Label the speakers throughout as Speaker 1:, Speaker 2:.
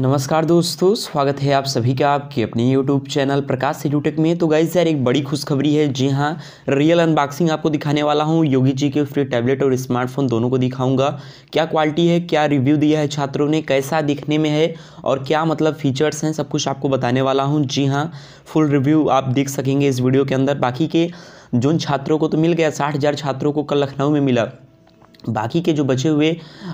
Speaker 1: नमस्कार दोस्तों स्वागत है आप सभी का आपके अपने यूट्यूब चैनल प्रकाश एडूटेक में तो गाइज यार एक बड़ी खुशखबरी है जी हाँ रियल अनबॉक्सिंग आपको दिखाने वाला हूँ योगी जी के फ्री टैबलेट और स्मार्टफोन दोनों को दिखाऊंगा क्या क्वालिटी है क्या रिव्यू दिया है छात्रों ने कैसा दिखने में है और क्या मतलब फीचर्स हैं सब कुछ आपको बताने वाला हूँ जी हाँ फुल रिव्यू आप देख सकेंगे इस वीडियो के अंदर बाकी के जो छात्रों को तो मिल गया साठ छात्रों को कल लखनऊ में मिला बाकी के जो बचे हुए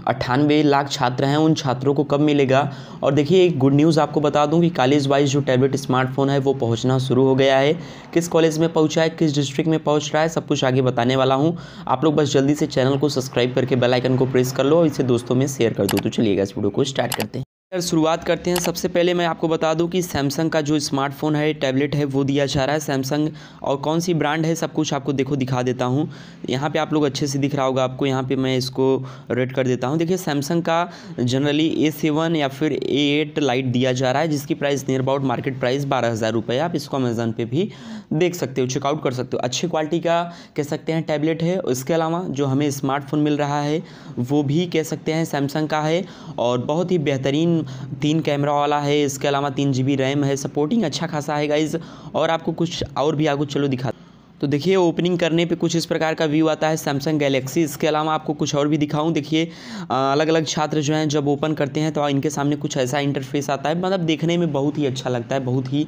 Speaker 1: अट्ठानवे लाख छात्र हैं उन छात्रों को कब मिलेगा और देखिए एक गुड न्यूज़ आपको बता दूं कि कॉलेज वाइज जो टैबलेट स्मार्टफोन है वो पहुंचना शुरू हो गया है किस कॉलेज में पहुंचा है किस डिस्ट्रिक्ट में पहुंच रहा है सब कुछ आगे बताने वाला हूं आप लोग बस जल्दी से चैनल को सब्सक्राइब करके बेलाइकन को प्रेस कर लो और इसे दोस्तों में शेयर कर दो तो चलिएगा इस वीडियो को स्टार्ट करते हैं अगर शुरुआत करते हैं सबसे पहले मैं आपको बता दूं कि सैमसंग का जो स्मार्टफोन है टैबलेट है वो दिया जा रहा है सैमसंग और कौन सी ब्रांड है सब कुछ आपको देखो दिखा देता हूं यहां पे आप लोग अच्छे से दिख रहा होगा आपको यहां पे मैं इसको रेड कर देता हूं देखिए सैमसंग का जनरली ए सेवन या फिर ए एट लाइट दिया जा रहा है जिसकी price near about market price बारह हज़ार रुपये आप इसको अमेज़न पर भी देख सकते हो चेकआउट कर सकते हो अच्छी क्वालिटी का कह सकते हैं टैबलेट है इसके अलावा जो हमें स्मार्टफोन मिल रहा है वो भी कह सकते हैं सैमसंग का है और बहुत ही बेहतरीन तीन कैमरा वाला है इसके अलावा तीन जी रैम है सपोर्टिंग अच्छा खासा है गाइज़ और आपको कुछ और भी आगे चलो दिखा तो देखिए ओपनिंग करने पे कुछ इस प्रकार का व्यू आता है सैमसंग गैलेक्सी इसके अलावा आपको कुछ और भी दिखाऊं देखिए अलग अलग छात्र जो हैं जब ओपन करते हैं तो इनके सामने कुछ ऐसा इंटरफेस आता है मतलब देखने में बहुत ही अच्छा लगता है बहुत ही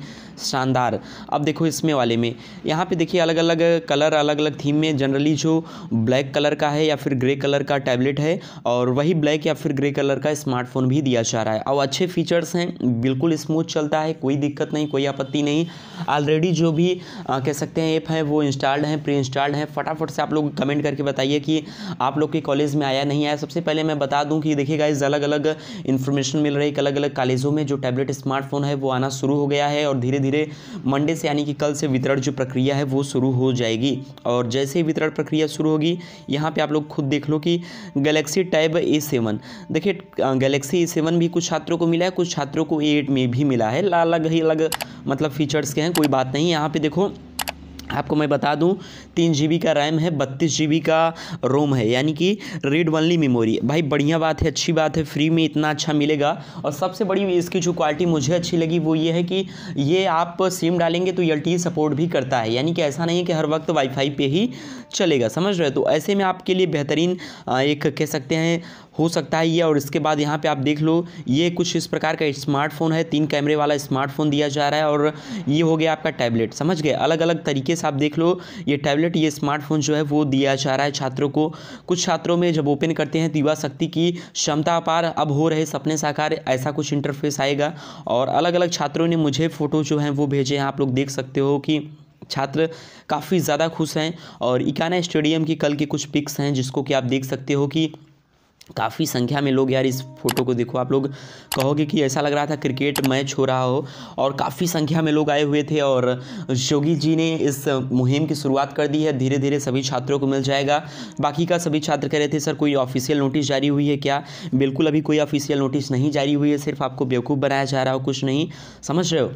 Speaker 1: शानदार अब देखो इसमें वाले में यहाँ पर देखिए अलग अलग कलर अलग अलग थीम में जनरली जो ब्लैक कलर का है या फिर ग्रे कलर का टैबलेट है और वही ब्लैक या फिर ग्रे कलर का स्मार्टफोन भी दिया जा रहा है और अच्छे फीचर्स हैं बिल्कुल स्मूथ चलता है कोई दिक्कत नहीं कोई आपत्ति नहीं ऑलरेडी जो भी कह सकते हैं ऐप है वो इंस्टॉल्ड हैं प्री इंस्टॉल्ड हैं फटाफट से आप लोग कमेंट करके बताइए कि आप लोग के कॉलेज में आया नहीं आया सबसे पहले मैं बता दूँ कि देखिएगा इस अलग अलग इन्फॉर्मेशन मिल रही अलग अलग कॉलेजों में जो टैबलेट स्मार्टफोन है वो आना शुरू हो गया है और धीरे धीरे मंडे से यानी कि कल से वितरण जो प्रक्रिया है वो शुरू हो जाएगी और जैसे ही वितरण प्रक्रिया शुरू होगी यहाँ पर आप लोग खुद देख लो कि गैलेक्सी टैब ए सेवन देखिए गैलेक्सी ए सेवन भी कुछ छात्रों को मिला है कुछ छात्रों को ए एट में भी मिला है अलग ही अलग मतलब फीचर्स के हैं कोई बात नहीं यहाँ पे देखो आपको मैं बता दूं तीन जी का रैम है बत्तीस जी का रोम है यानी कि रीड वनली मेमोरी भाई बढ़िया बात है अच्छी बात है फ्री में इतना अच्छा मिलेगा और सबसे बड़ी इसकी जो क्वालिटी मुझे अच्छी लगी वो ये है कि ये आप सिम डालेंगे तो एल सपोर्ट e भी करता है यानी कि ऐसा नहीं है कि हर वक्त वाईफाई पे ही चलेगा समझ रहे तो ऐसे में आपके लिए बेहतरीन एक कह सकते हैं हो सकता है ये और इसके बाद यहाँ पे आप देख लो ये कुछ इस प्रकार का स्मार्टफोन है तीन कैमरे वाला स्मार्टफोन दिया जा रहा है और ये हो गया आपका टैबलेट समझ गए अलग अलग तरीके से आप देख लो ये टैबलेट ये स्मार्टफोन जो है वो दिया जा रहा है छात्रों को कुछ छात्रों में जब ओपन करते हैं तो युवा शक्ति की क्षमता अपार अब हो रहे सपने साकार ऐसा कुछ इंटरफेस आएगा और अलग अलग छात्रों ने मुझे फ़ोटो जो हैं वो भेजे हैं आप लोग देख सकते हो कि छात्र काफ़ी ज़्यादा खुश हैं और इकाना स्टेडियम की कल के कुछ पिक्स हैं जिसको कि आप देख सकते हो कि काफ़ी संख्या में लोग यार इस फोटो को देखो आप लोग कहोगे कि ऐसा लग रहा था क्रिकेट मैच हो रहा हो और काफ़ी संख्या में लोग आए हुए थे और योगी जी ने इस मुहिम की शुरुआत कर दी है धीरे धीरे सभी छात्रों को मिल जाएगा बाकी का सभी छात्र कह रहे थे सर कोई ऑफिशियल नोटिस जारी हुई है क्या बिल्कुल अभी कोई ऑफिशियल नोटिस नहीं जारी हुई है सिर्फ आपको बेवकूफ़ बनाया जा रहा हो कुछ नहीं समझ रहे हो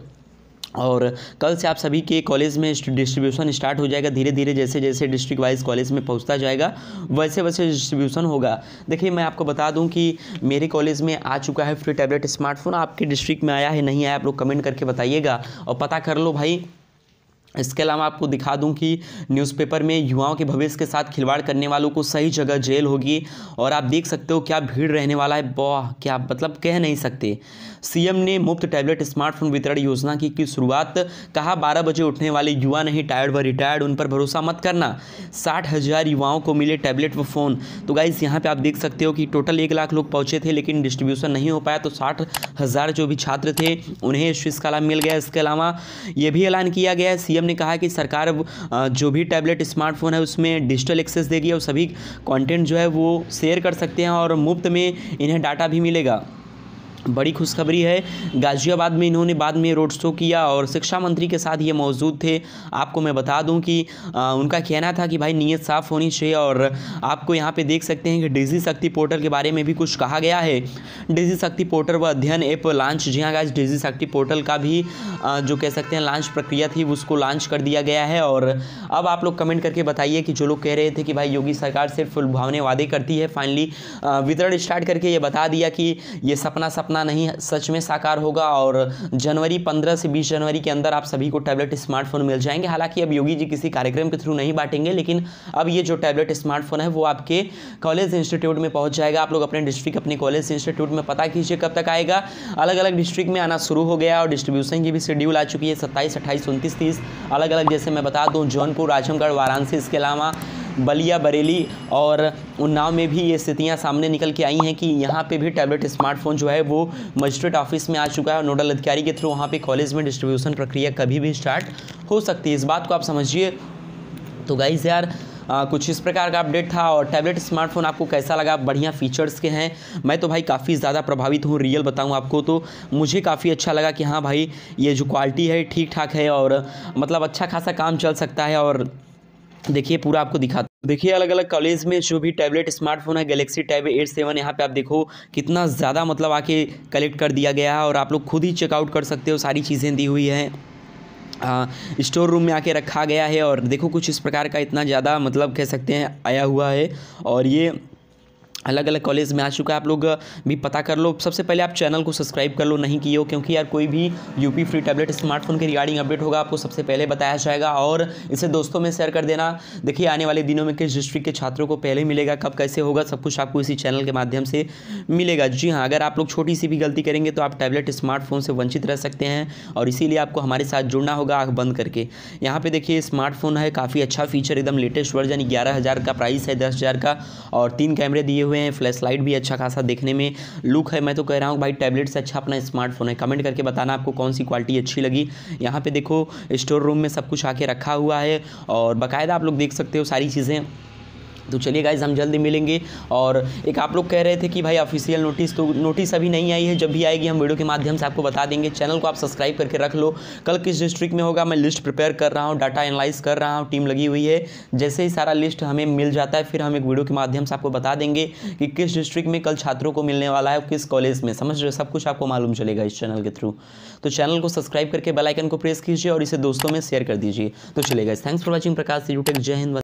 Speaker 1: और कल से आप सभी के कॉलेज में डिस्ट्रीब्यूशन स्टार्ट हो जाएगा धीरे धीरे जैसे जैसे डिस्ट्रिक्ट वाइज कॉलेज में पहुंचता जाएगा वैसे वैसे डिस्ट्रीब्यूशन होगा देखिए मैं आपको बता दूं कि मेरे कॉलेज में आ चुका है फ्री टैबलेट स्मार्टफोन आपके डिस्ट्रिक्ट में आया है नहीं आया आप लोग कमेंट करके बताइएगा और पता कर लो भाई इसके अलावा आपको दिखा दूं कि न्यूज़पेपर में युवाओं के भविष्य के साथ खिलवाड़ करने वालों को सही जगह जेल होगी और आप देख सकते हो क्या भीड़ रहने वाला है वाह क्या मतलब कह नहीं सकते सीएम ने मुफ्त टैबलेट स्मार्टफोन वितरण योजना की, की शुरुआत कहा बारह बजे उठने वाले युवा नहीं टायर्ड व रिटायर्ड उन पर भरोसा मत करना साठ हज़ार युवाओं को मिले टैबलेट व फ़ोन तो गाइज़ यहाँ पर आप देख सकते हो कि टोटल एक लाख लोग पहुँचे थे लेकिन डिस्ट्रीब्यूशन नहीं हो पाया तो साठ हज़ार जो भी छात्र थे उन्हें इस चीज़ का लाभ मिल गया इसके अलावा ये भी ऐलान किया गया है सी पीएम ने कहा कि सरकार जो भी टैबलेट स्मार्टफोन है उसमें डिजिटल एक्सेस देगी और सभी कंटेंट जो है वो शेयर कर सकते हैं और मुफ्त में इन्हें डाटा भी मिलेगा बड़ी खुशखबरी है गाज़ियाबाद में इन्होंने बाद में रोड शो किया और शिक्षा मंत्री के साथ ये मौजूद थे आपको मैं बता दूं कि आ, उनका कहना था कि भाई नीयत साफ़ होनी चाहिए और आपको यहाँ पे देख सकते हैं कि डिजी शक्ति पोर्टल के बारे में भी कुछ कहा गया है डिजी शक्ति पोर्टल व अध्ययन ऐप लॉन्च जी हाँ गाइज डिजी शक्ति पोर्टल का भी आ, जो कह सकते हैं लॉन्च प्रक्रिया थी उसको लॉन्च कर दिया गया है और अब आप लोग कमेंट करके बताइए कि जो लोग कह रहे थे कि भाई योगी सरकार सिर्फ भावने वादे करती है फाइनली वितरण स्टार्ट करके ये बता दिया कि ये सपना सपना सपना नहीं सच में साकार होगा और जनवरी पंद्रह से बीस जनवरी के अंदर आप सभी को टैबलेट स्मार्टफोन मिल जाएंगे हालांकि अब योगी जी किसी कार्यक्रम के थ्रू नहीं बांटेंगे लेकिन अब ये जो टैबलेट स्मार्टफोन है वो आपके कॉलेज इंस्टीट्यूट में पहुंच जाएगा आप लोग अपने डिस्ट्रिक्ट अपने कॉलेज इंस्टीट्यूट में पता कीजिए कब तक आएगा अलग अलग डिस्ट्रिक्ट में आना शुरू हो गया और डिस्ट्रीब्यूशन की भी शेड्यूल आ चुकी है सत्ताईस अट्ठाईस उनतीस तीस अलग अलग जैसे मैं बता दूँ जौनपुर आजमगढ़ वाराणसी इसके अलावा बलिया बरेली और उन्नाव में भी ये स्थितियाँ सामने निकल के आई हैं कि यहाँ पे भी टैबलेट स्मार्टफोन जो है वो मजिस्ट्रेट ऑफिस में आ चुका है और नोडल अधिकारी के थ्रू वहाँ पे कॉलेज में डिस्ट्रीब्यूशन प्रक्रिया कभी भी स्टार्ट हो सकती है इस बात को आप समझिए तो गाइज यार आ, कुछ इस प्रकार का अपडेट था और टैबलेट स्मार्टफोन आपको कैसा लगा बढ़िया फीचर्स के हैं मैं तो भाई काफ़ी ज़्यादा प्रभावित हूँ रियल बताऊँ आपको तो मुझे काफ़ी अच्छा लगा कि हाँ भाई ये जो क्वालिटी है ठीक ठाक है और मतलब अच्छा खासा काम चल सकता है और देखिए पूरा आपको दिखाता देखिए अलग अलग कॉलेज में जो भी टैबलेट स्मार्टफोन है गैलेक्सी टैब एट सेवन यहाँ पे आप देखो कितना ज़्यादा मतलब आके कलेक्ट कर दिया गया है और आप लोग खुद ही चेकआउट कर सकते हो सारी चीज़ें दी हुई हैं स्टोर हाँ, रूम में आके रखा गया है और देखो कुछ इस प्रकार का इतना ज़्यादा मतलब कह सकते हैं आया हुआ है और ये अलग अलग कॉलेज में आ चुका है आप लोग भी पता कर लो सबसे पहले आप चैनल को सब्सक्राइब कर लो नहीं किए हो क्योंकि यार कोई भी यूपी फ्री टैबलेट स्मार्टफोन के रिगार्डिंग अपडेट होगा आपको सबसे पहले बताया जाएगा और इसे दोस्तों में शेयर कर देना देखिए आने वाले दिनों में किस डिस्ट्रिक्ट के छात्रों को पहले मिलेगा कब कैसे होगा सब कुछ आपको इसी चैनल के माध्यम से मिलेगा जी हाँ अगर आप लोग छोटी सी भी गलती करेंगे तो आप टैबलेट स्मार्टफोन से वंचित रह सकते हैं और इसीलिए आपको हमारे साथ जुड़ना होगा आँख बंद करके यहाँ पर देखिए स्मार्टफोन है काफ़ी अच्छा फीचर एकदम लेटेस्ट वर्जन ग्यारह का प्राइस है दस का और तीन कैमरे दिए हुए हुए हैं फ्लैश लाइट भी अच्छा खासा देखने में लुक है मैं तो कह रहा हूँ भाई टैबलेट से अच्छा अपना स्मार्टफोन है कमेंट करके बताना आपको कौन सी क्वालिटी अच्छी लगी यहाँ पर देखो स्टोर रूम में सब कुछ आके रखा हुआ है और बाकायदा आप लोग देख सकते हो सारी चीज़ें तो चलिए गाइज हम जल्दी मिलेंगे और एक आप लोग कह रहे थे कि भाई ऑफिशियल नोटिस तो नोटिस अभी नहीं आई है जब भी आएगी हम वीडियो के माध्यम से आपको बता देंगे चैनल को आप सब्सक्राइब करके रख लो कल किस डिस्ट्रिक्ट में होगा मैं लिस्ट प्रिपेयर कर रहा हूँ डाटा एनालाइज कर रहा हूँ टीम लगी हुई है जैसे ही सारा लिस्ट हमें मिल जाता है फिर हम एक वीडियो के माध्यम से आपको बता देंगे कि किस डिस्ट्रिक्ट में कल छात्रों को मिलने वाला है किस कॉलेज में समझ रहे सब कुछ आपको मालूम चलेगा इस चैनल के थ्रू तो चैनल को सब्सक्राइब करके बेलाइकन को प्रेस कीजिए और इसे दोस्तों में शेयर कर दीजिए तो चलेगा thanks for watching Prakash UTech जय हिंद